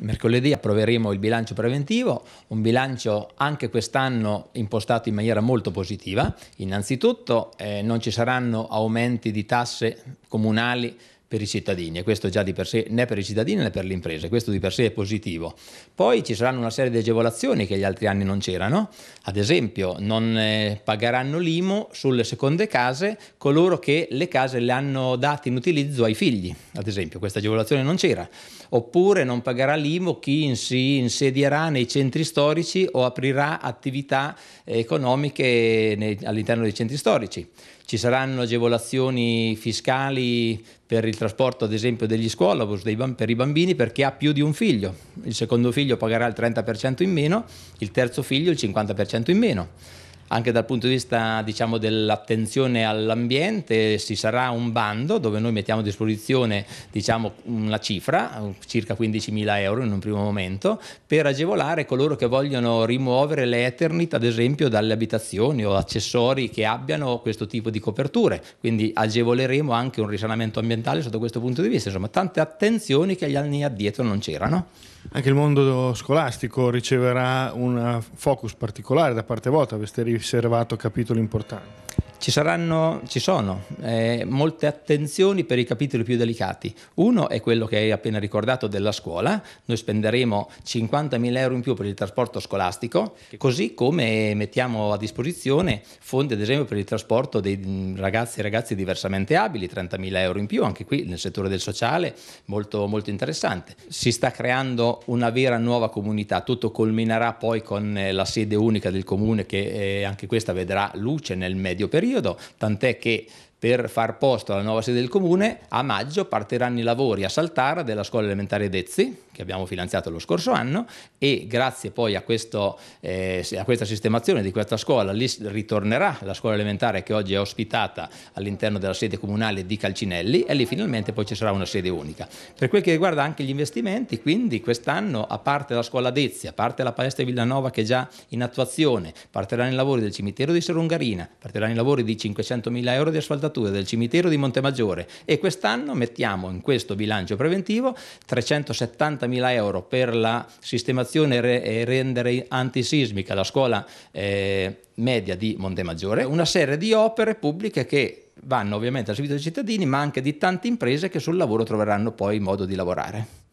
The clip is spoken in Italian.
Mercoledì approveremo il bilancio preventivo, un bilancio anche quest'anno impostato in maniera molto positiva. Innanzitutto eh, non ci saranno aumenti di tasse comunali per i cittadini e questo già di per sé né per i cittadini né per le imprese, questo di per sé è positivo. Poi ci saranno una serie di agevolazioni che gli altri anni non c'erano, ad esempio non eh, pagheranno l'IMU sulle seconde case coloro che le case le hanno date in utilizzo ai figli, ad esempio questa agevolazione non c'era, oppure non pagherà l'IMU chi si insedierà nei centri storici o aprirà attività economiche all'interno dei centri storici. Ci saranno agevolazioni fiscali per il trasporto ad esempio degli scuolabus per i bambini perché ha più di un figlio. Il secondo figlio pagherà il 30% in meno, il terzo figlio il 50% in meno anche dal punto di vista diciamo, dell'attenzione all'ambiente ci sarà un bando dove noi mettiamo a disposizione diciamo, una cifra, circa 15.000 euro in un primo momento, per agevolare coloro che vogliono rimuovere le Eternit ad esempio dalle abitazioni o accessori che abbiano questo tipo di coperture, quindi agevoleremo anche un risanamento ambientale sotto questo punto di vista, insomma tante attenzioni che gli anni addietro non c'erano. Anche il mondo scolastico riceverà un focus particolare da parte vostra, avete riservato capitoli importanti? Ci, saranno, ci sono eh, molte attenzioni per i capitoli più delicati. Uno è quello che hai appena ricordato della scuola, noi spenderemo 50.000 euro in più per il trasporto scolastico, così come mettiamo a disposizione fondi ad esempio per il trasporto dei mm, ragazzi e ragazze diversamente abili, 30.000 euro in più, anche qui nel settore del sociale, molto, molto interessante. Si sta creando una vera nuova comunità, tutto culminerà poi con eh, la sede unica del comune che eh, anche questa vedrà luce nel medio periodo periodo, tant'è che per far posto alla nuova sede del comune, a maggio partiranno i lavori a Saltara della scuola elementare Dezzi, che abbiamo finanziato lo scorso anno, e grazie poi a, questo, eh, a questa sistemazione di questa scuola lì ritornerà la scuola elementare che oggi è ospitata all'interno della sede comunale di Calcinelli e lì finalmente poi ci sarà una sede unica. Per quel che riguarda anche gli investimenti, quindi quest'anno, a parte la scuola Dezzi, a parte la palestra di Villanova che è già in attuazione, partiranno i lavori del cimitero di Serungarina, partiranno i lavori di 500.000 euro di asfaltamento, attrezzature del cimitero di Montemaggiore e quest'anno mettiamo in questo bilancio preventivo 370 mila euro per la sistemazione e rendere antisismica la scuola eh, media di Montemaggiore, una serie di opere pubbliche che vanno ovviamente al servizio dei cittadini ma anche di tante imprese che sul lavoro troveranno poi modo di lavorare.